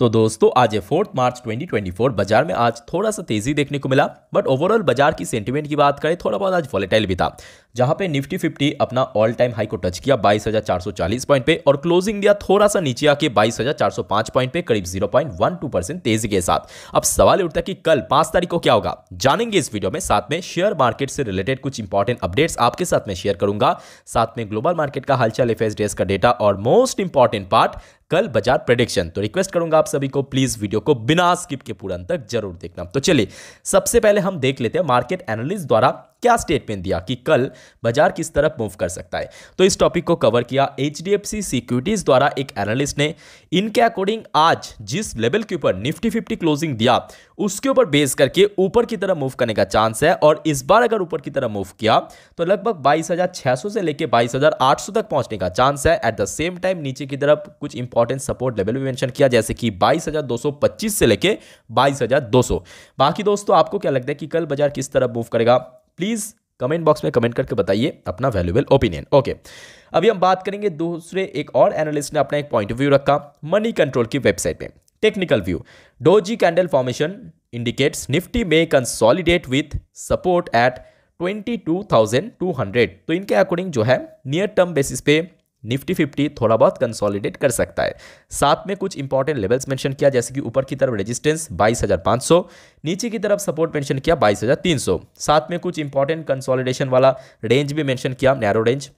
तो दोस्तों आज फोर्थ मार्च 2024 बाजार में आज थोड़ा सा तेजी देखने को मिला बट ओवरऑल बाजार की सेंटीमेंट की बात करें थोड़ा बहुत आज वॉलेटाइल भी था जहां पे निफ्टी 50 अपना ऑल टाइम हाई को टच किया 22,440 पॉइंट पे और क्लोजिंग दिया थोड़ा सा नीचे आके 22,405 पॉइंट पे करीब 0.12 परसेंट तेजी के साथ अब सवाल उठता है कि कल पांच तारीख को क्या होगा जानेंगे इस वीडियो में साथ में शेयर मार्केट से रिलेटेड कुछ इंपॉर्टेंट अपडेट्स आपके साथ में शेयर करूंगा साथ में ग्लोबल मार्केट का हालचाल एफ का डेटा और मोस्ट इंपॉर्टेंट पार्ट कल बाजार प्रेडिक्शन तो रिक्वेस्ट करूंगा आप सभी को प्लीज वीडियो को बिना स्किप के पूरा अंत तक जरूर देखना तो चलिए सबसे पहले हम देख लेते हैं मार्केट एनालिस्ट द्वारा क्या स्टेटमेंट दिया कि कल बाजार किस तरफ मूव कर सकता है तो इस टॉपिक को कवर किया एच सिक्योरिटीज़ द्वारा एक एनालिस्ट ने इनके अकॉर्डिंग आज जिस लेवल के ऊपर निफ्टी फिफ्टी क्लोजिंग दिया उसके ऊपर बेस करके ऊपर की तरफ मूव करने का चांस है और इस बार अगर ऊपर की तरफ मूव किया तो लगभग बाईस से लेकर बाईस तक पहुंचने का चांस है एट द सेम टाइम नीचे की तरफ कुछ इंपॉर्टेंट सपोर्ट लेवल भी मैंशन किया जैसे कि बाईस से लेकर बाईस बाकी दोस्तों आपको क्या लगता है कि कल बाजार किस तरफ मूव करेगा प्लीज़ कमेंट बॉक्स में कमेंट करके बताइए अपना वैल्यूबल ओपिनियन ओके अभी हम बात करेंगे दूसरे एक और एनालिस्ट ने अपना एक पॉइंट ऑफ व्यू रखा मनी कंट्रोल की वेबसाइट पे technical view doji candle formation indicates Nifty में कंसॉलिडेट विथ सपोर्ट एट 22,200 तो इनके अकॉर्डिंग जो है नियर टर्म बेसिस पे निफ्टी फिफ्टी थोड़ा बहुत कंसोलिडेट कर सकता है साथ में कुछ इंपॉर्टेंट लेवल्स मेंशन किया जैसे कि ऊपर की तरफ रेजिस्टेंस 22,500 नीचे की तरफ सपोर्ट मेंशन किया 22,300 साथ में कुछ इंपॉर्टेंट कंसोलिडेशन वाला रेंज भी मेंशन किया नैरो रेंज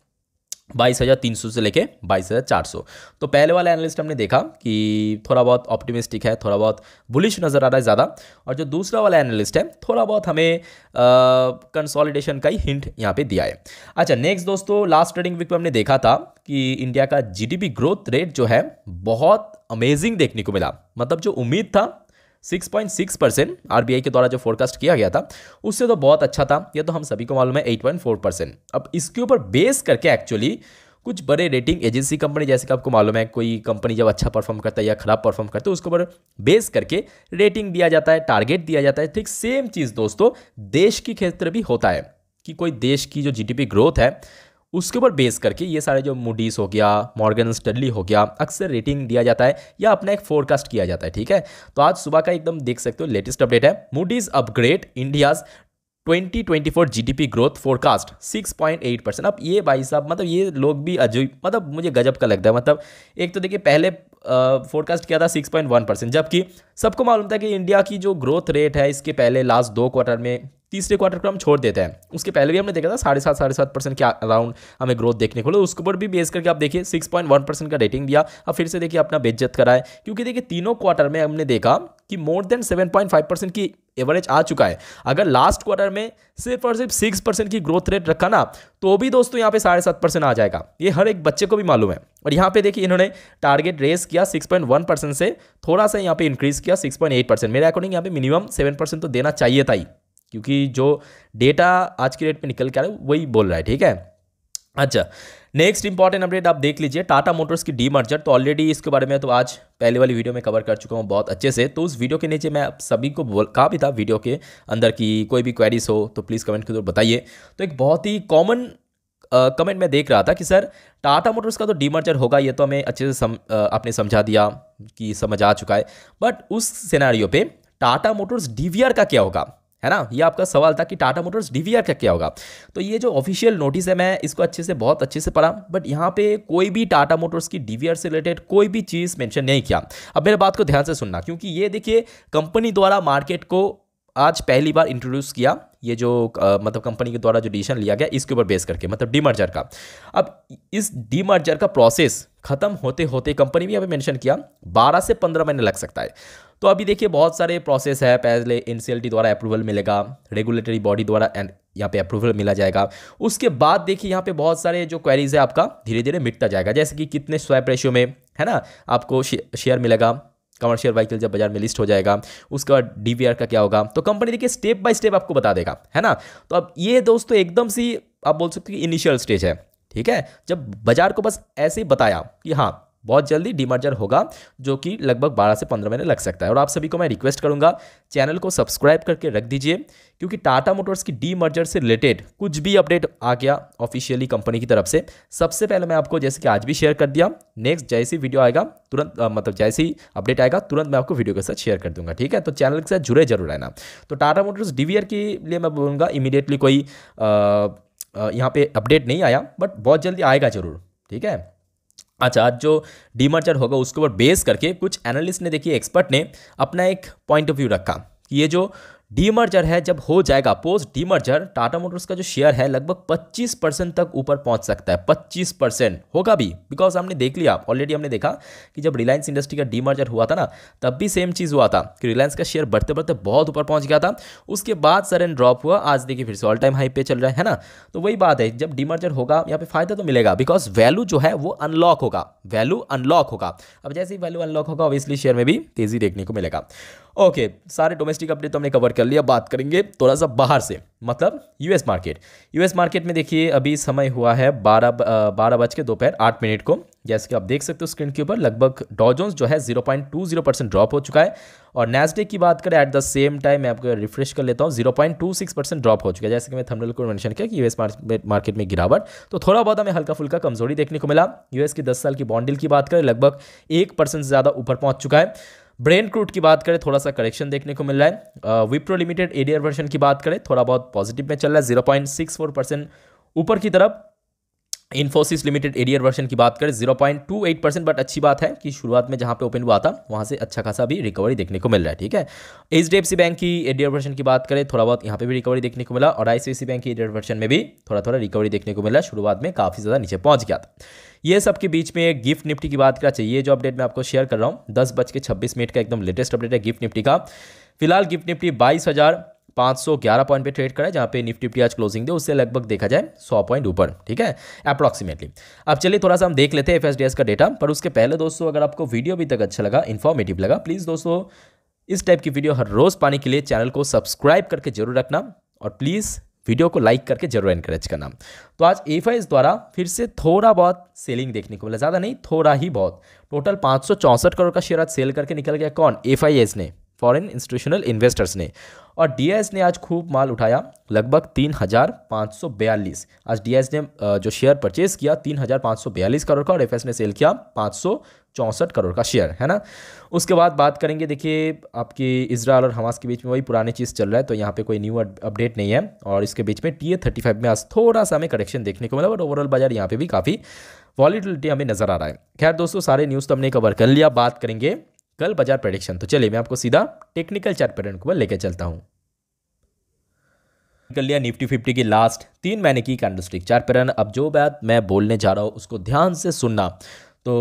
बाईस हज़ार तीन सौ से लेके बाईस हज़ार चार सौ तो पहले वाला एनालिस्ट हमने देखा कि थोड़ा बहुत ऑप्टिमिस्टिक है थोड़ा बहुत बुलिश नज़र आ रहा है ज़्यादा और जो दूसरा वाला एनालिस्ट है थोड़ा बहुत हमें कंसोलिडेशन का ही हिंट यहाँ पे दिया है अच्छा नेक्स्ट दोस्तों लास्ट ट्रेडिंग वीक में हमने देखा था कि इंडिया का जी ग्रोथ रेट जो है बहुत अमेजिंग देखने को मिला मतलब जो उम्मीद था 6.6 परसेंट आर के द्वारा जो फोरकास्ट किया गया था उससे तो बहुत अच्छा था यह तो हम सभी को मालूम है 8.4 परसेंट अब इसके ऊपर बेस करके एक्चुअली कुछ बड़े रेटिंग एजेंसी कंपनी जैसे कि आपको मालूम है कोई कंपनी जब अच्छा परफॉर्म करता है या खराब परफॉर्म करता है तो उसके ऊपर बेस करके रेटिंग दिया जाता है टारगेट दिया जाता है ठीक सेम चीज़ दोस्तों देश के क्षेत्र भी होता है कि कोई देश की जो जीडीपी ग्रोथ है उसके ऊपर बेस करके ये सारे जो मूडीज हो गया मॉर्गन स्टडली हो गया अक्सर रेटिंग दिया जाता है या अपना एक फोरकास्ट किया जाता है ठीक है तो आज सुबह का एकदम देख सकते हो लेटेस्ट अपडेट है Moody's upgrade India's 2024 GDP growth forecast 6.8 percent अब ये भाई साहब मतलब ये लोग भी अजीब मतलब मुझे गजब का लगता है मतलब एक तो देखिए पहले फोरकास्ट किया था 6.1 परसेंट जबकि सबको मालूम था कि इंडिया की जो ग्रोथ रेट है इसके पहले लास्ट दो क्वार्टर में तीसरे क्वार्टर को हम छोड़ देते हैं उसके पहले भी हमने देखा था साढ़े सात साढ़े सात परसेंट के अराउंड हमें ग्रोथ देखने को मिला उसके ऊपर भी बेस करके आप देखिए सिक्स पॉइंट वन परसेंट का रेटिंग दिया अब फिर से देखिए अपना बेज्जत कराए क्योंकि देखिए तीनों क्वार्टर में हमने देखा कि more than seven point five percent की एवरेज आ चुका है अगर लास्ट क्वार्टर में सिर्फ और सिर्फ सिक्स परसेंट की ग्रोथ रेट रखा ना तो भी दोस्तों यहाँ पे साढ़े सात परसेंट आ जाएगा ये हर एक बच्चे को भी मालूम है और यहाँ पे देखिए इन्होंने टारगेट रेस किया सिक्स पॉइंट वन परसेंट से थोड़ा सा यहाँ पे इंक्रीज किया सिक्स पॉइंट एट परसेंट मेरे अकॉर्डिंग यहाँ पे मिनिमम सेवन परसेंट तो देना चाहिए था ही क्योंकि जो डेटा आज की डेट पर निकल के आ रहा है वही बोल रहा है ठीक है अच्छा नेक्स्ट इंपॉर्टेंट अपडेट आप देख लीजिए टाटा मोटर्स की डी मर्जर तो ऑलरेडी इसके बारे में तो आज पहले वाली वीडियो में कवर कर चुका हूँ बहुत अच्छे से तो उस वीडियो के नीचे मैं आप सभी को बोल कहा भी था वीडियो के अंदर की कोई भी क्वेरीज हो तो प्लीज़ कमेंट के जरूर बताइए तो एक बहुत ही कॉमन कमेंट मैं देख रहा था कि सर टाटा मोटर्स का तो मर्जर होगा ये तो हमें अच्छे से सम, आ, आपने समझा दिया कि समझ आ चुका है बट उस सिनारियों पर टाटा मोटर्स डी का क्या होगा है ना ये आपका सवाल था कि टाटा मोटर्स डीवीआर का क्या होगा तो ये जो ऑफिशियल नोटिस है मैं इसको अच्छे से बहुत अच्छे से पढ़ा बट यहाँ पे कोई भी टाटा मोटर्स की डीवीआर से रिलेटेड कोई भी चीज़ मेंशन नहीं किया अब मेरे बात को ध्यान से सुनना क्योंकि ये देखिए कंपनी द्वारा मार्केट को आज पहली बार इंट्रोड्यूस किया ये जो आ, मतलब कंपनी के द्वारा जो डिसीजन लिया गया इसके ऊपर बेस करके मतलब डीमर्जर का अब इस डीमर्जर का प्रोसेस खत्म होते होते कंपनी भी अभी मेंशन किया 12 से 15 महीने लग सकता है तो अभी देखिए बहुत सारे प्रोसेस है पहले एन द्वारा अप्रूवल मिलेगा रेगुलेटरी बॉडी द्वारा एंड यहाँ पे अप्रूवल मिला जाएगा उसके बाद देखिए यहाँ पे बहुत सारे जो क्वेरीज है आपका धीरे धीरे मिटता जाएगा जैसे कि कितने स्वैप रेशियो में है ना आपको शेयर मिलेगा कमर्शियल व्हीकल जब बाजार में लिस्ट हो जाएगा उसके बाद डी का क्या होगा तो कंपनी देखिए स्टेप बाय स्टेप आपको बता देगा है ना तो अब ये दोस्तों एकदम सी आप बोल सकते हो कि इनिशियल स्टेज है ठीक है जब बाजार को बस ऐसे ही बताया कि हाँ बहुत जल्दी डिमर्जर होगा जो कि लगभग 12 से 15 महीने लग सकता है और आप सभी को मैं रिक्वेस्ट करूंगा चैनल को सब्सक्राइब करके रख दीजिए क्योंकि टाटा मोटर्स की डीमर्जर से रिलेटेड कुछ भी अपडेट आ गया ऑफिशियली कंपनी की तरफ से सबसे पहले मैं आपको जैसे कि आज भी शेयर कर दिया नेक्स्ट जैसी वीडियो आएगा तुरंत आ, मतलब जैसे ही अपडेट आएगा तुरंत मैं आपको वीडियो के साथ शेयर कर दूंगा ठीक है तो चैनल के साथ जुड़े जरूर रहना तो टाटा मोटर्स डीवीआर के लिए मैं बोलूँगा इमीडिएटली कोई यहाँ पर अपडेट नहीं आया बट बहुत जल्दी आएगा जरूर ठीक है अच्छा आज जो डीमर्जर होगा उसके ऊपर बेस करके कुछ एनालिस्ट ने देखिए एक्सपर्ट ने अपना एक पॉइंट ऑफ व्यू रखा ये जो डीमर्जर है जब हो जाएगा पोस्ट डीमर्जर टाटा मोटर्स का जो शेयर है लगभग 25 परसेंट तक ऊपर पहुंच सकता है 25 परसेंट होगा भी बिकॉज हमने देख लिया ऑलरेडी हमने देखा कि जब रिलायंस इंडस्ट्री का डीमर्जर हुआ था ना तब भी सेम चीज़ हुआ था कि रिलायंस का शेयर बढ़ते बढ़ते बहुत ऊपर पहुंच गया था उसके बाद सर एंड ड्रॉप हुआ आज देखिए फिर से ऑल टाइम हाई पे चल रहा है ना तो वही बात है जब डीमर्जर होगा यहाँ पे फायदा तो मिलेगा बिकॉज वैल्यू जो है वो अनलॉक होगा वैल्यू अनलॉक होगा अब जैसे ही वैल्यू अनलॉक होगा ऑब्वियसली शेयर में भी तेजी देखने को मिलेगा ओके सारे डोमेस्टिक अपडेट तो हमने कवर कर कर लिया बात करेंगे थोड़ा सा बाहर से मतलब यूएस मार्केट यूएस मार्केट में देखिए अभी समय हुआ है बारह बारह बज के दोपहर आठ मिनट को जैसे कि आप देख सकते हो स्क्रीन के ऊपर लगभग डॉजोन्स जो है zero point two zero percent drop हो चुका है और नेस्डे की बात करें एट द सेम टाइम मैं आपको रिफ्रेश कर लेता हूँ zero point two six percent drop हो चुका है जैसे कि मैं थमनल को मैंशन किया कि यूएस मार्केट में गिरावट तो थोड़ा बहुत हमें हल्का फुल्का कमजोरी देखने को मिला यूएस की दस साल की बॉन्डिल की बात करें लगभग एक परसेंट से ज़्यादा ऊपर पहुँच चुका है ब्रेन क्रूड की बात करें थोड़ा सा करेक्शन देखने को मिल रहा है विप्रो लिमिटेड एडियर वर्जन की बात करें थोड़ा बहुत पॉजिटिव में चल रहा है zero point six four percent ऊपर की तरफ इन्फोसिस लिमिटेड एरियर वर्जन की बात करें 0.28 परसेंट बट अच्छी बात है कि शुरुआत में जहां पे ओपन हुआ था वहां से अच्छा खासा भी रिकवरी देखने को मिल रहा है ठीक है H D F C bank की एरियर वर्जन की बात करें थोड़ा बहुत यहां पे भी रिकवरी देखने को मिला और आईसीआईसी बैंक की एरियर वर्जन में भी थोड़ा थोड़ा रिकवरी देखने को मिला शुरुआत में काफ़ी ज़्यादा नीचे पहुँच गया था ये सब के बीच में गिफ्ट निफ्टी की बात करें चाहिए अच्छा, जो अपडेट मैं आपको शेयर कर रहा हूँ दस बज के छब्बीस मिनट का एकदम लेटेस्ट अपडेट है गिफ्ट निफ्टी का फिलहाल गिफ्ट निफ्टी बाईस हज़ार 511 पॉइंट पे ट्रेड करा है जहाँ पे निफ्टी निफ्टी आज क्लोजिंग दे उससे लगभग देखा जाए 100 पॉइंट ऊपर ठीक है अप्रॉक्सीमेटली अब चलिए थोड़ा सा हम देख लेते हैं एफ का डेटा पर उसके पहले दोस्तों अगर आपको वीडियो अभी तक अच्छा लगा इन्फॉर्मेटिव लगा प्लीज़ दोस्तों इस टाइप की वीडियो हर रोज़ पाने के लिए चैनल को सब्सक्राइब करके जरूर रखना और प्लीज़ वीडियो को लाइक करके जरूर एनकरेज करना तो आज एफ द्वारा फिर से थोड़ा बहुत सेलिंग देखने को मिला ज़्यादा नहीं थोड़ा ही बहुत टोटल पाँच करोड़ का शेयर आज सेल करके निकल गया कौन एफ ने फॉरेन इंस्टीट्यूशनल इन्वेस्टर्स ने और डीएस ने आज खूब माल उठाया लगभग तीन हज़ार पाँच सौ बयालीस आज डीएस ने जो शेयर परचेज किया तीन हज़ार पाँच सौ बयालीस करोड़ का और एफएस ने सेल किया पाँच सौ चौंसठ करोड़ का शेयर है ना उसके बाद बात करेंगे देखिए आपकी इसराइल और हमास के बीच में वही पुरानी चीज़ चल रहा है तो यहाँ पे कोई न्यू अपडेट नहीं है और इसके बीच में टी ए थर्टी फाइव में आज थोड़ा सा हमें करेक्शन देखने को मिला बट ओवरऑल बाजार यहाँ पर भी काफ़ी वॉलीटिलिटी हमें नज़र आ रहा है खैर दोस्तों सारे न्यूज़ तो हमने कवर कर लिया बात करेंगे कल बाजार प्रेडिक्शन तो चलिए मैं आपको सीधा टेक्निकल चार्ट पैटर्न को लेकर चलता हूँ कर लिया निफ्टी फिफ्टी की लास्ट तीन महीने की कैंडलस्टिक चार्ट पैटर्न अब जो बात मैं बोलने जा रहा हूँ उसको ध्यान से सुनना तो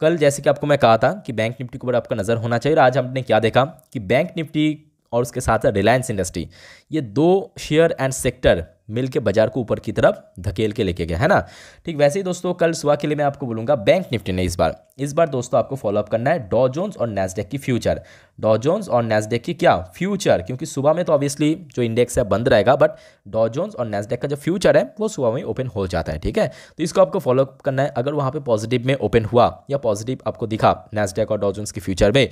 कल जैसे कि आपको मैं कहा था कि बैंक निफ्टी के ऊपर आपका नज़र होना चाहिए आज हमने क्या देखा कि बैंक निफ्टी और उसके साथ रिलायंस इंडस्ट्री ये दो शेयर एंड सेक्टर मिल के बाजार को ऊपर की तरफ धकेल के लेके गया है ना ठीक वैसे ही दोस्तों कल सुबह के लिए मैं आपको बोलूँगा बैंक निफ्टी ने इस बार इस बार दोस्तों आपको फॉलोअप करना है डॉ जोन्स और नेसडेक की फ्यूचर डॉ जोन्स और नेसडेक की क्या फ्यूचर क्योंकि सुबह में तो ऑब्वियसली जो इंडेक्स है बंद रहेगा बट डॉ जोन्स और नेसडेक का जो फ्यूचर है वो सुबह में ओपन हो जाता है ठीक है तो इसको आपको फॉलोअप करना है अगर वहाँ पर पॉजिटिव में ओपन हुआ या पॉजिटिव आपको दिखा नेसडेक और डॉ जोन्स के फ्यूचर में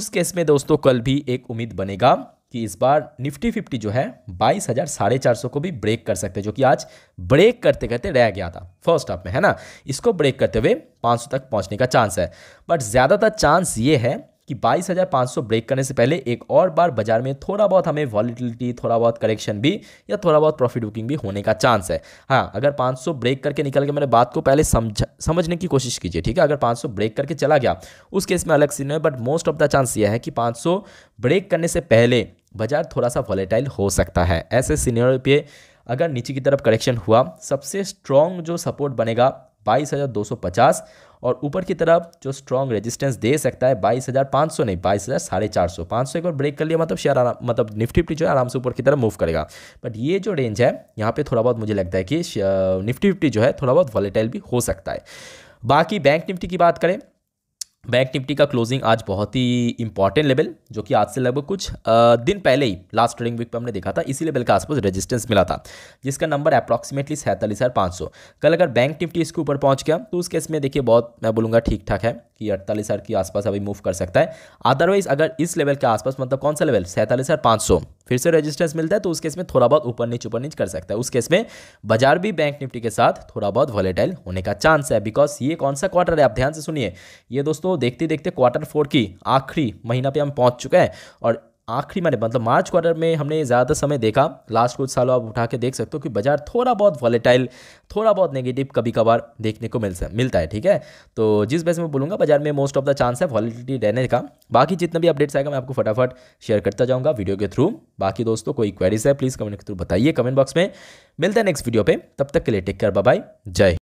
उस केस में दोस्तों कल भी एक उम्मीद बनेगा कि इस बार निफ्टी फिफ्टी जो है बाईस हज़ार साढ़े चार सौ को भी ब्रेक कर सकते हैं जो कि आज ब्रेक करते करते रह गया था फर्स्ट हाफ में है ना इसको ब्रेक करते हुए पाँच सौ तक पहुंचने का चांस है बट ज़्यादातर चांस ये है कि 22,500 ब्रेक करने से पहले एक और बार बाजार में थोड़ा बहुत हमें वॉलिटिलिटी थोड़ा बहुत करेक्शन भी या थोड़ा बहुत प्रॉफिट बुकिंग भी होने का चांस है हाँ अगर 500 ब्रेक करके निकल के मैंने बात को पहले समझ समझने की कोशिश कीजिए ठीक है अगर 500 ब्रेक करके चला गया उस केस में अलग सीन है but most of the chance यह है कि पाँच ब्रेक करने से पहले बाजार थोड़ा सा वॉलेटाइल हो सकता है ऐसे सीनियर पे अगर नीचे की तरफ करेक्शन हुआ सबसे स्ट्रॉन्ग जो सपोर्ट बनेगा बाईस हज़ार दो सौ पचास और ऊपर की तरफ जो स्ट्रॉन्ग रेजिस्टेंस दे सकता है बाईस हज़ार पाँच सौ नहीं बाईस हज़ार साढ़े चार सौ पाँच सौ एक बार ब्रेक कर लिया मतलब शेयर आराम मतलब निफ्टी फिफ्टी जो है आराम से ऊपर की तरफ मूव करेगा बट ये जो रेंज है यहाँ पे थोड़ा बहुत मुझे लगता है कि निफ्टी फिफ्टी जो है थोड़ा बहुत वॉलेटाइल भी हो सकता है बाकी बैंक निफ्टी की बात करें बैंक निफ्टी का क्लोजिंग आज बहुत ही इंपॉर्टेंट लेवल जो कि आज से लगभग कुछ दिन पहले ही लास्ट ट्रेडिंग वीक पर हमने देखा था इसी लेवल के आसपास रेजिस्टेंस मिला था जिसका नंबर अप्रॉक्सीमेटली सैंतालीस हज़ार पाँच सौ कल अगर बैंक निफ्टी इसके ऊपर पहुंच गया तो उस केस में देखिए बहुत मैं बोलूँगा ठीक ठाक है कि अड़तालीस हज़ार के आसपास अभी मूव कर सकता है अदरवाइज अगर इस लेवल के आसपास मतलब कौन सा लेवल सैंतालीस हज़ार पाँच सौ फिर से रजिस्टेंस मिलता है तो उस केस में थोड़ा बहुत ऊपर नीचे ऊपर नीचे कर सकता है उस केस में बाजार भी बैंक निफ्टी के साथ थोड़ा बहुत वॉलेटाइल होने का चांस है बिकॉज ये कौन सा क्वार्टर है आप ध्यान से सुनिए ये दोस्तों दोस्तों देखते देखते क्वार्टर फोर की आखिरी महीना पे हम पहुंच चुके हैं और आखिरी मैंने मतलब मार्च क्वार्टर में हमने ज़्यादा समय देखा लास्ट कुछ सालों आप उठा के देख सकते हो कि बाजार थोड़ा बहुत वॉलेटाइल थोड़ा बहुत नेगेटिव कभी कभार देखने को मिल मिलता है ठीक है तो जिस वजह से मैं बोलूँगा बाजार में मोस्ट ऑफ द चांस है वॉलिटी रहने का बाकी जितना भी अपडेट्स आएगा मैं आपको फटाफट शेयर करता जाऊँगा वीडियो के थ्रू बाकी दोस्तों कोई क्वेरीज है प्लीज़ कमेंट के थ्रू बताइए कमेंट बॉक्स में मिलता है नेक्स्ट वीडियो पर तब तक के लिए टेक कर बाय जय